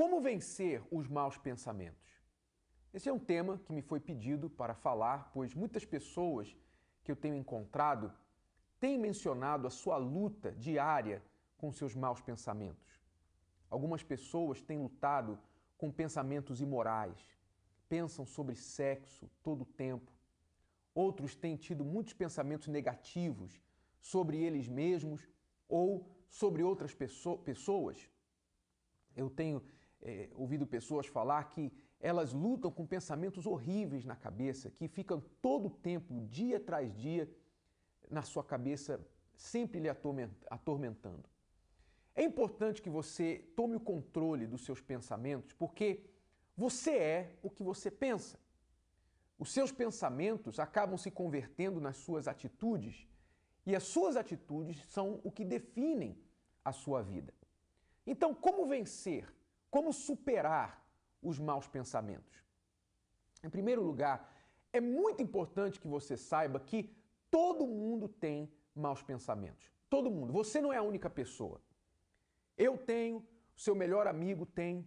Como vencer os maus pensamentos? Esse é um tema que me foi pedido para falar, pois muitas pessoas que eu tenho encontrado têm mencionado a sua luta diária com seus maus pensamentos. Algumas pessoas têm lutado com pensamentos imorais, pensam sobre sexo todo o tempo. Outros têm tido muitos pensamentos negativos sobre eles mesmos ou sobre outras pessoas. Eu tenho é, ouvido pessoas falar que elas lutam com pensamentos horríveis na cabeça, que ficam todo o tempo, dia tras dia, na sua cabeça, sempre lhe atormentando. É importante que você tome o controle dos seus pensamentos, porque você é o que você pensa. Os seus pensamentos acabam se convertendo nas suas atitudes e as suas atitudes são o que definem a sua vida. Então, como vencer como superar os maus pensamentos? Em primeiro lugar, é muito importante que você saiba que todo mundo tem maus pensamentos. Todo mundo. Você não é a única pessoa. Eu tenho, seu melhor amigo tem,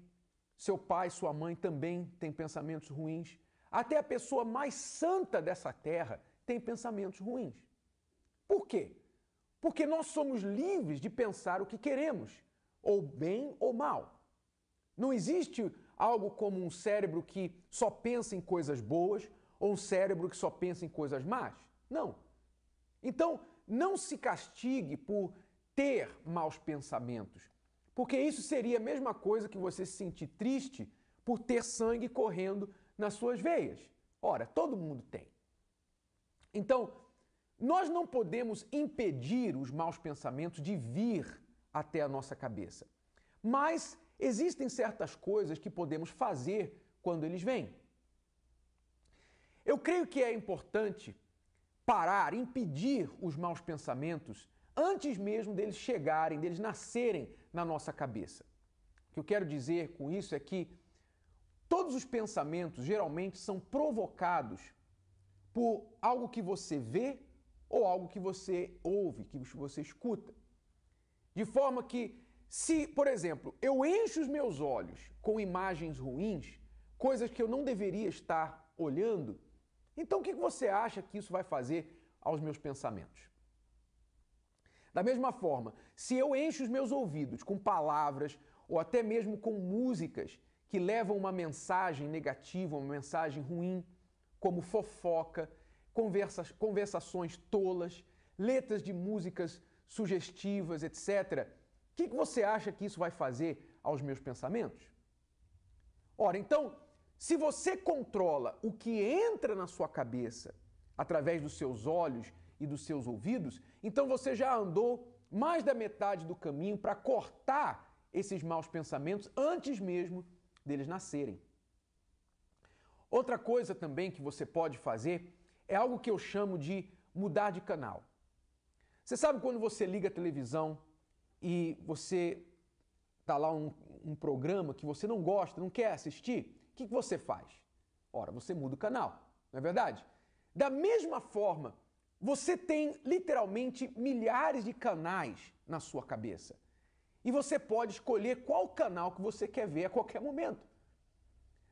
seu pai, sua mãe também tem pensamentos ruins. Até a pessoa mais santa dessa terra tem pensamentos ruins. Por quê? Porque nós somos livres de pensar o que queremos, ou bem ou mal. Não existe algo como um cérebro que só pensa em coisas boas ou um cérebro que só pensa em coisas más. Não. Então, não se castigue por ter maus pensamentos, porque isso seria a mesma coisa que você se sentir triste por ter sangue correndo nas suas veias. Ora, todo mundo tem. Então, nós não podemos impedir os maus pensamentos de vir até a nossa cabeça, mas Existem certas coisas que podemos fazer quando eles vêm. Eu creio que é importante parar, impedir os maus pensamentos antes mesmo deles chegarem, deles nascerem na nossa cabeça. O que eu quero dizer com isso é que todos os pensamentos geralmente são provocados por algo que você vê ou algo que você ouve, que você escuta. De forma que se, por exemplo, eu encho os meus olhos com imagens ruins, coisas que eu não deveria estar olhando, então o que você acha que isso vai fazer aos meus pensamentos? Da mesma forma, se eu encho os meus ouvidos com palavras ou até mesmo com músicas que levam uma mensagem negativa, uma mensagem ruim, como fofoca, conversas, conversações tolas, letras de músicas sugestivas, etc o que, que você acha que isso vai fazer aos meus pensamentos? Ora, então, se você controla o que entra na sua cabeça através dos seus olhos e dos seus ouvidos, então você já andou mais da metade do caminho para cortar esses maus pensamentos antes mesmo deles nascerem. Outra coisa também que você pode fazer é algo que eu chamo de mudar de canal. Você sabe quando você liga a televisão e você está lá um, um, programa que você não gosta, não quer assistir, o que, que você faz? Ora, você muda o canal, não é verdade? Da mesma forma, você tem literalmente milhares de canais na sua cabeça. E você pode escolher qual canal que você quer ver a qualquer momento.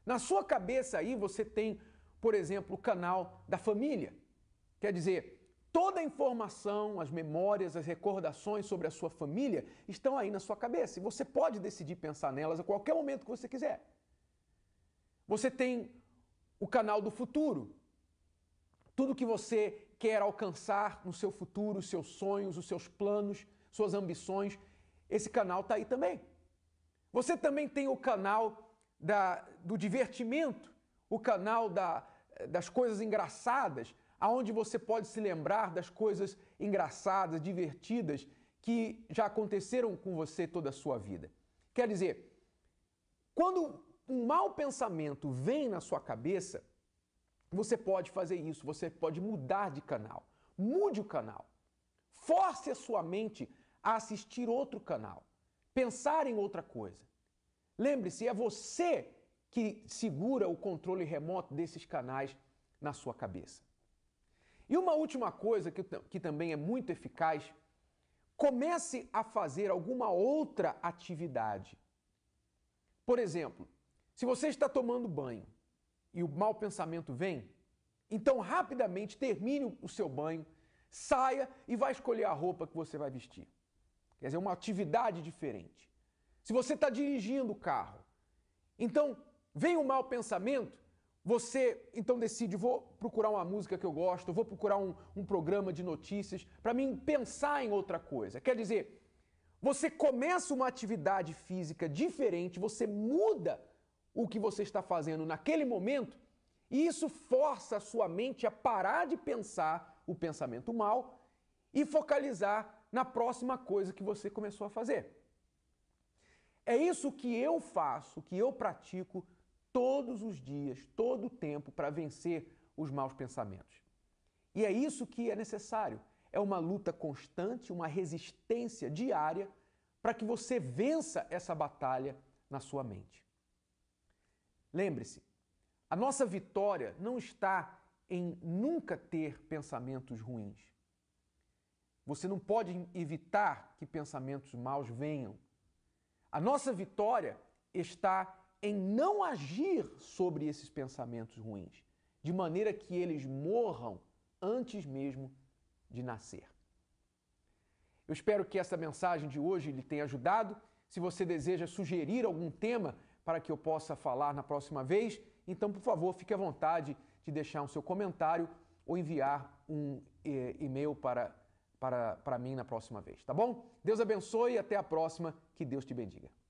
Na sua cabeça aí você tem, por exemplo, o canal da família. Quer dizer, Toda a informação, as memórias, as recordações sobre a sua família estão aí na sua cabeça e você pode decidir pensar nelas a qualquer momento que você quiser. Você tem o canal do futuro. Tudo que você quer alcançar no seu futuro, os seus sonhos, os seus planos, suas ambições, esse canal está aí também. Você também tem o canal da, do divertimento, o canal da, das coisas engraçadas, aonde você pode se lembrar das coisas engraçadas, divertidas que já aconteceram com você toda a sua vida. Quer dizer, quando um mau pensamento vem na sua cabeça, você pode fazer isso, você pode mudar de canal. Mude o canal. Force a sua mente a assistir outro canal, pensar em outra coisa. Lembre-se, é você que segura o controle remoto desses canais na sua cabeça. E uma última coisa que, que também é muito eficaz: comece a fazer alguma outra atividade. Por exemplo, se você está tomando banho e o mau pensamento vem, então rapidamente termine o seu banho, saia e vá escolher a roupa que você vai vestir. Quer dizer, é uma atividade diferente. Se você está dirigindo o carro, então vem o mau pensamento, você então decide, vou procurar uma música que eu gosto, vou procurar um, um programa de notícias, para mim pensar em outra coisa. Quer dizer, você começa uma atividade física diferente, você muda o que você está fazendo naquele momento, e isso força a sua mente a parar de pensar o pensamento mal e focalizar na próxima coisa que você começou a fazer. É isso que eu faço, que eu pratico todos os dias, todo o tempo, para vencer os maus pensamentos. E é isso que é necessário. É uma luta constante, uma resistência diária para que você vença essa batalha na sua mente. Lembre-se, a nossa vitória não está em nunca ter pensamentos ruins. Você não pode evitar que pensamentos maus venham. A nossa vitória está em não agir sobre esses pensamentos ruins, de maneira que eles morram antes mesmo de nascer. Eu espero que essa mensagem de hoje lhe tenha ajudado. Se você deseja sugerir algum tema para que eu possa falar na próxima vez, então, por favor, fique à vontade de deixar um seu comentário ou enviar um eh, e-mail para, para, para mim na próxima vez, tá bom? Deus abençoe e até a próxima. Que Deus te bendiga.